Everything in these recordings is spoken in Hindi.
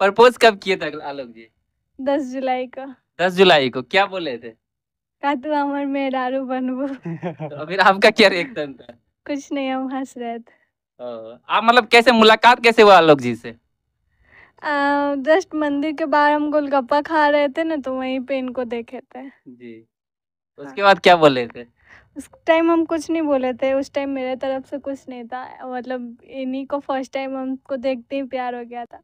प्रपोज कब किए थे आलोक जी दस जुलाई को दस जुलाई को क्या बोले थे का तू अमर में मेरारू बनबो तो फिर आपका क्या रिएक्शन था कुछ नहीं हम हंस रहे थे आप मतलब कैसे मुलाकात कैसे हुआ आलोक जी से जस्ट मंदिर के बाहर हम गोलगप्पा खा रहे थे ना तो वहीं पे इनको देखे थे जी हाँ। उसके बाद क्या बोले थे उस टाइम हम कुछ नहीं बोले थे उस टाइम मेरे तरफ से कुछ नहीं था मतलब इन्हीं को फर्स्ट टाइम हमको देखते ही प्यार हो गया था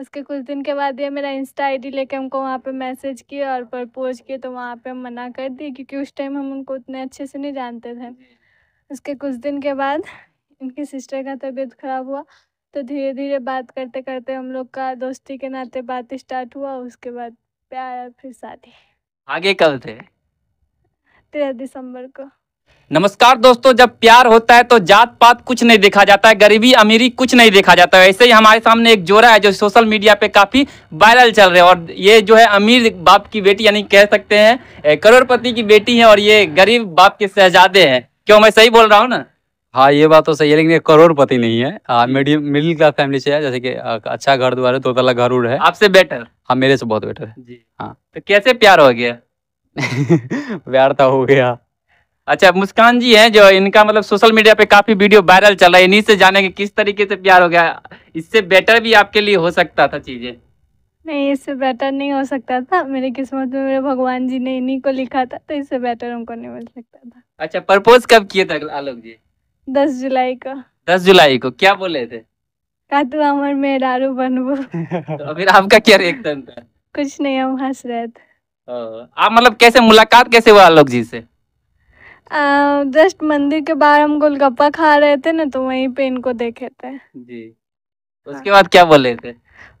उसके कुछ दिन के बाद ये मेरा इंस्टा आईडी लेके हमको वहाँ पे मैसेज किए और प्रपोज किए तो वहाँ पे हम मना कर दिए क्योंकि उस टाइम हम उनको उतने अच्छे से नहीं जानते थे उसके कुछ दिन के बाद इनकी सिस्टर का तबीयत ख़राब हुआ तो धीरे धीरे बात करते करते हम लोग का दोस्ती के नाते बात स्टार्ट हुआ उसके बाद प्यार फिर शादी आगे कल थे तेरह दिसंबर को नमस्कार दोस्तों जब प्यार होता है तो जात पात कुछ नहीं देखा जाता है गरीबी अमीरी कुछ नहीं देखा जाता है ऐसे ही हमारे सामने एक जोड़ा है जो सोशल मीडिया पे काफ़ी वायरल चल रहे है और ये जो है अमीर बाप की बेटी यानी कह सकते हैं करोड़पति की बेटी है और ये गरीब बाप के शहजादे हैं क्यों मैं सही बोल रहा हूँ ना हाँ ये बात तो सही है लेकिन ये करोड़पति नहीं है मीडियम मिडिल क्लास फैमिली से है जैसे कि अच्छा घर द्वारा दो तला घर उड़ है आपसे बेटर हाँ मेरे से बहुत बेटर है जी हाँ तो कैसे प्यार हो गया प्यार तो हो गया अच्छा मुस्कान जी हैं जो इनका मतलब सोशल मीडिया पे काफी वीडियो वायरल चल रहा है इन्हीं से जाने के किस तरीके से प्यार हो गया इससे बेटर भी आपके लिए हो सकता था चीजें नहीं इससे बेटर नहीं हो सकता था मेरे किस्मत में मेरे भगवान जी ने इन्हीं को लिखा था तो इससे बेटर हमको नहीं मिल सकता था अच्छा प्रपोज कब किए थे आलोक जी दस जुलाई को दस जुलाई को क्या बोले थे का तू अमर मेडारू बनबो तो फिर आपका क्या रिएक्शन था कुछ नहीं हम हंस रहे थे आप मतलब कैसे मुलाकात कैसे हुआ आलोक जी से जस्ट मंदिर के बाहर हम गोलगप्पा खा रहे थे ना तो वहीं पे इनको देखे थे जी उसके हाँ। बाद क्या बोले थे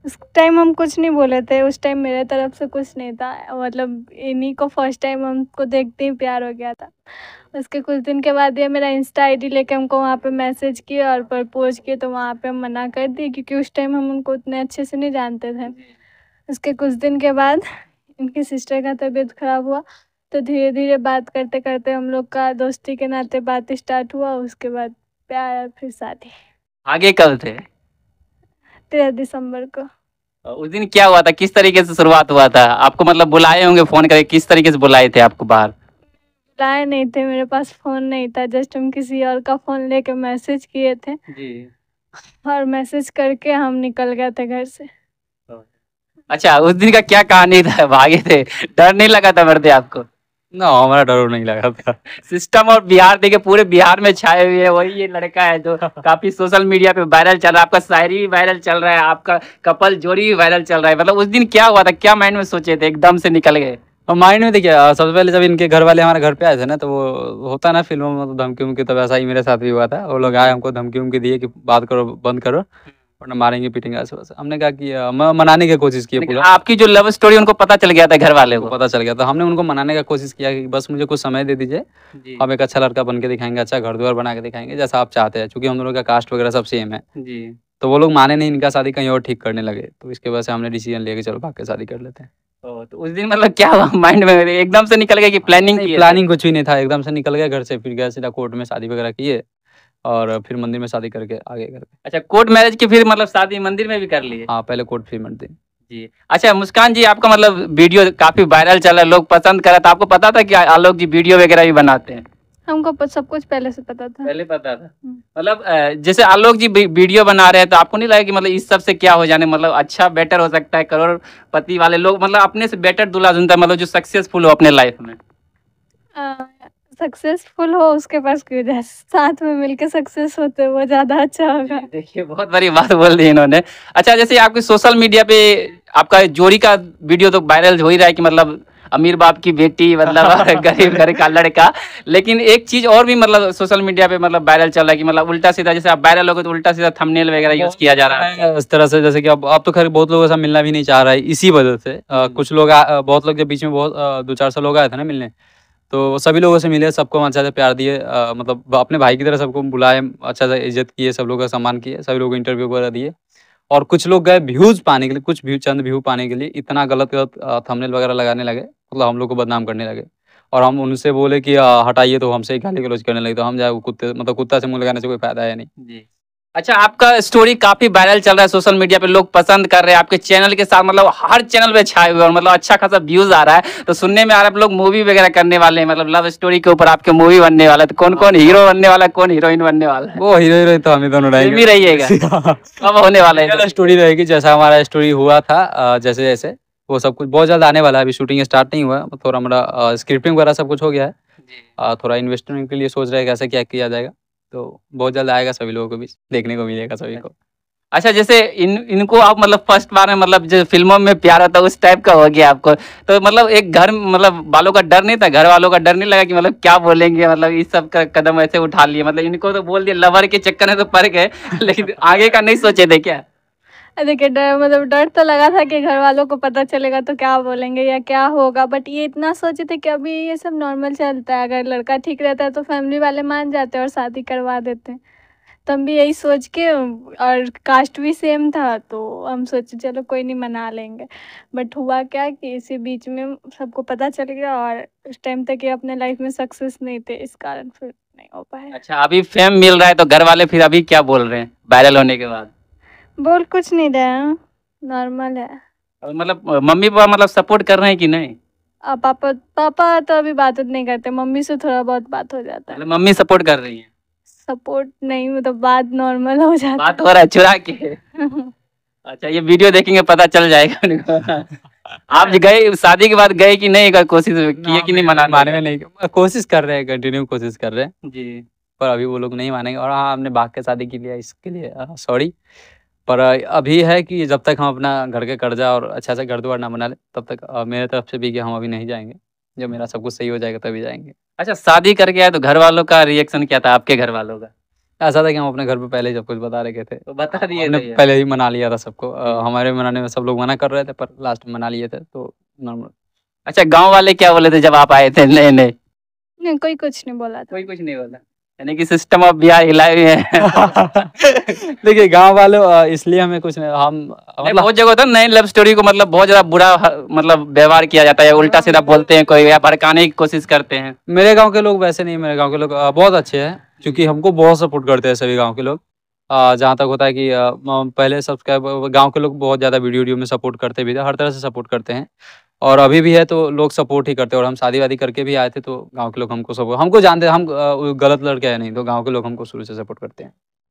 उस टाइम हम कुछ नहीं बोले थे उस टाइम मेरे तरफ से कुछ नहीं था मतलब इन्हीं को फर्स्ट टाइम हमको देखते ही प्यार हो गया था उसके कुछ दिन के बाद ये मेरा इंस्टा आईडी लेके हमको वहाँ पे मैसेज किए और प्रपोज किए तो वहाँ पे हम मना कर दिए क्योंकि उस टाइम हम उनको उतने अच्छे से नहीं जानते थे उसके कुछ दिन के बाद इनकी सिस्टर का तबीयत ख़राब हुआ तो धीरे धीरे बात करते करते हम लोग का दोस्ती के नाते बात स्टार्ट हुआ उसके बाद प्यार और फिर शादी आगे कल थे तेरह दिसंबर को उस दिन क्या हुआ था किस तरीके से शुरुआत हुआ था आपको मतलब बुलाए होंगे फोन करके किस तरीके से बुलाए थे आपको बाहर बुलाए नहीं थे मेरे पास फोन नहीं था जस्ट हम किसी और का फोन लेके मैसेज किए थे जी और मैसेज करके हम निकल गए थे घर से अच्छा उस दिन का क्या कहानी था भागे थे डर नहीं लगा था मेरे आपको ना हमारा डर नहीं लगा था सिस्टम और बिहार देखे पूरे बिहार में छाए हुए है वही ये लड़का है जो काफी सोशल मीडिया पे वायरल चल रहा है आपका शायरी भी वायरल चल रहा है आपका कपल जोड़ी भी वायरल चल रहा है मतलब उस दिन क्या हुआ था क्या माइंड में सोचे थे एकदम से निकल गए और माइंड में देखिए सबसे पहले जब इनके घर वाले हमारे घर पे आए थे ना तो वो होता ना फिल्मों में धमकी उमकी तो ऐसा ही मेरे साथ भी हुआ था वो लोग आए हमको धमकी उमकी दिए कि बात करो बंद करो हम्म। वरना मारेंगे पीटेंगे ऐसे वैसे हमने कहा कि मनाने की कोशिश की पूरा आपकी जो लव स्टोरी उनको पता चल गया था घर वाले को पता चल गया था हमने उनको मनाने का कोशिश किया कि बस मुझे कुछ समय दे दीजिए हम एक अच्छा लड़का बन के दिखाएंगे अच्छा घर द्वार बना के दिखाएंगे जैसा आप चाहते हैं चूंकि हम लोगों का कास्ट वगैरह सब सेम है जी तो वो लोग माने नहीं इनका शादी कहीं और ठीक करने लगे तो इसके वजह से हमने डिसीजन लिया कि चलो भाग के शादी कर लेते हैं तो उस दिन मतलब क्या हुआ माइंड में एकदम से निकल गया कि प्लानिंग प्लानिंग कुछ भी नहीं था एकदम से निकल गया घर से फिर गया सीधा कोर्ट में शादी वगैरह किए और फिर मंदिर में शादी करके आगे करके अच्छा कोर्ट मैरिज की फिर मतलब शादी मंदिर में भी कर लिए हाँ पहले कोर्ट फिर मंदिर जी अच्छा मुस्कान जी आपका मतलब वीडियो काफी वायरल चल रहा है लोग पसंद करा था तो आपको पता था कि आलोक जी वीडियो वगैरह भी बनाते हैं हमको सब कुछ पहले से पता था पहले पता था हम्म। मतलब जैसे आलोक जी वीडियो बना रहे हैं तो आपको नहीं लगा कि मतलब इस सब से क्या हो जाने मतलब अच्छा बेटर हो सकता है करोड़पति वाले लोग मतलब अपने से बेटर दूल्हा ढूंढता मतलब जो सक्सेसफुल हो अपने लाइफ में सक्सेसफुल हो उसके पास क्यों जाए साथ में मिलके सक्सेस होते वो ज्यादा अच्छा होगा देखिए बहुत बड़ी बात बोल दी इन्होंने अच्छा जैसे आपकी सोशल मीडिया पे आपका जोरी का वीडियो तो वायरल हो ही रहा है कि मतलब अमीर बाप की बेटी मतलब गरीब घर का लड़का लेकिन एक चीज और भी मतलब सोशल मीडिया पे मतलब वायरल चल रहा है कि मतलब उल्टा सीधा जैसे आप वायरल हो गए तो उल्टा सीधा थंबनेल वगैरह यूज किया जा रहा है इस तरह से जैसे कि अब अब तो खैर बहुत लोगों से मिलना भी नहीं चाह रहा है इसी वजह से आ, कुछ लोग बहुत लोग जब बीच में बहुत दो चार सौ लोग आए थे ना मिलने तो सभी लोगों से मिले सबको हम अच्छा से प्यार दिए मतलब अपने भाई की तरह सबको बुलाए अच्छा से इज्जत किए सब लोग का सम्मान किए सभी लोग इंटरव्यू वगैरह दिए और कुछ लोग गए व्यूज पाने के लिए कुछ व्यू चंद व्यू पाने के लिए इतना गलत गलत थमनेल वगैरह लगाने लगे मतलब हम लोग को बदनाम करने लगे और हम उनसे बोले कि हटाइए तो हमसे गाली गलोज करने लगे तो हम जाए कुत्ते मतलब कुत्ता से मुँह लगाने से कोई फायदा है नहीं अच्छा आपका स्टोरी काफी वायरल चल रहा है सोशल मीडिया पे लोग पसंद कर रहे हैं आपके चैनल के साथ मतलब हर चैनल पे छाए हुए और मतलब अच्छा खासा व्यूज आ रहा है तो सुनने में आ रहा है लोग मूवी वगैरह करने वाले हैं मतलब लव स्टोरी के ऊपर आपके मूवी बनने वाला है तो कौन कौन हीरो हाँ। बनने वाला है कौन हीरोइन बनने वाला है वो हीरो हीरोइन तो हमें दोनों भी रहिएगा हाँ। अब होने वाला है स्टोरी तो। रहेगी जैसा हमारा स्टोरी हुआ था जैसे जैसे वो सब कुछ बहुत जल्द आने वाला है अभी शूटिंग स्टार्ट नहीं हुआ थोड़ा हमारा स्क्रिप्टिंग वगैरह सब कुछ हो गया है थोड़ा इन्वेस्टमेंट के लिए सोच रहे हैं कैसे क्या किया जाएगा तो बहुत जल्द आएगा सभी लोगों को भी देखने को मिलेगा सभी अच्छा। को अच्छा जैसे इन इनको आप मतलब फर्स्ट बार में मतलब जो फिल्मों में प्यार होता है उस टाइप का हो गया आपको तो मतलब एक घर मतलब बालों का डर नहीं था घर वालों का डर नहीं लगा कि मतलब क्या बोलेंगे मतलब इस सब का कदम ऐसे उठा लिए मतलब इनको तो बोल दिया लवर के चक्कर में तो पड़ गए लेकिन आगे का नहीं सोचे थे क्या देखिए डर मतलब डर तो लगा था कि घर वालों को पता चलेगा तो क्या बोलेंगे या क्या होगा बट ये इतना सोचे थे कि अभी ये सब नॉर्मल चलता है अगर लड़का ठीक रहता है तो फैमिली वाले मान जाते हैं और शादी करवा देते हैं तो हम भी यही सोच के और कास्ट भी सेम था तो हम सोचे चलो कोई नहीं मना लेंगे बट हुआ क्या कि इसी बीच में सबको पता चल गया और उस टाइम तक ये अपने लाइफ में सक्सेस नहीं थे इस कारण फिर नहीं हो पाया अच्छा अभी फेम मिल रहा है तो घर वाले फिर अभी क्या बोल रहे हैं वायरल होने के बाद बोल कुछ नहीं रहा नॉर्मल है मतलब मम्मी पापा मतलब सपोर्ट कर रहे हैं कि नहीं आ, पापा पापा तो अभी बात नहीं करते मम्मी से थोड़ा बहुत बात हो जाता है मतलब मम्मी सपोर्ट कर रही है सपोर्ट नहीं मतलब बात नॉर्मल हो जाता बात हो रहा है चुरा के अच्छा ये वीडियो देखेंगे पता चल जाएगा आप गए शादी के बाद गए कि नहीं एक कोशिश किए कि नहीं मनाने माने में नहीं कोशिश कर रहे हैं कंटिन्यू कोशिश कर रहे हैं जी पर अभी वो लोग नहीं मानेंगे और हाँ हमने बाग के शादी के लिए इसके लिए सॉरी पर अभी है कि जब तक हम अपना घर के कर्जा और अच्छा से घर द्वार ना बना ले तब तक मेरे तरफ से भी कि हम अभी नहीं जाएंगे जब मेरा सब कुछ सही हो जाएगा तभी जाएंगे अच्छा शादी करके आए तो घर वालों का रिएक्शन क्या था आपके घर वालों का ऐसा था कि हम अपने घर पे पहले ही सब कुछ बता रहे थे तो बता दिए पहले ही मना लिया था सबको हम्म। हमारे मनाने में सब लोग मना कर रहे थे पर लास्ट मना लिए थे तो नॉर्मल अच्छा गांव वाले क्या बोले थे जब आप आए थे नहीं नहीं कोई कुछ नहीं बोला था कोई कुछ नहीं बोला यानी कि सिस्टम ऑफ बिहार हिलाए हुए हैं देखिए गांव वालों इसलिए हमें कुछ नहीं हम मतलब बहुत जगह होता है नई लव स्टोरी को मतलब बहुत ज्यादा बुरा मतलब व्यवहार किया जाता है उल्टा सीधा बोलते हैं कोई या भड़काने की कोशिश करते हैं मेरे गाँव के लोग वैसे नहीं मेरे गाँव के लोग बहुत अच्छे है क्योंकि हमको बहुत सपोर्ट करते हैं सभी गाँव के लोग जहाँ तक होता है कि पहले सब्सक्राइब गांव के लोग बहुत ज़्यादा वीडियो वीडियो में सपोर्ट करते भी थे हर तरह से सपोर्ट करते हैं और अभी भी है तो लोग सपोर्ट ही करते हैं और हम शादी वादी करके भी आए थे तो गांव के लोग हमको सपोर्ट हमको जानते हम गलत लड़के हैं नहीं तो गांव के लोग हमको शुरू से सपोर्ट करते हैं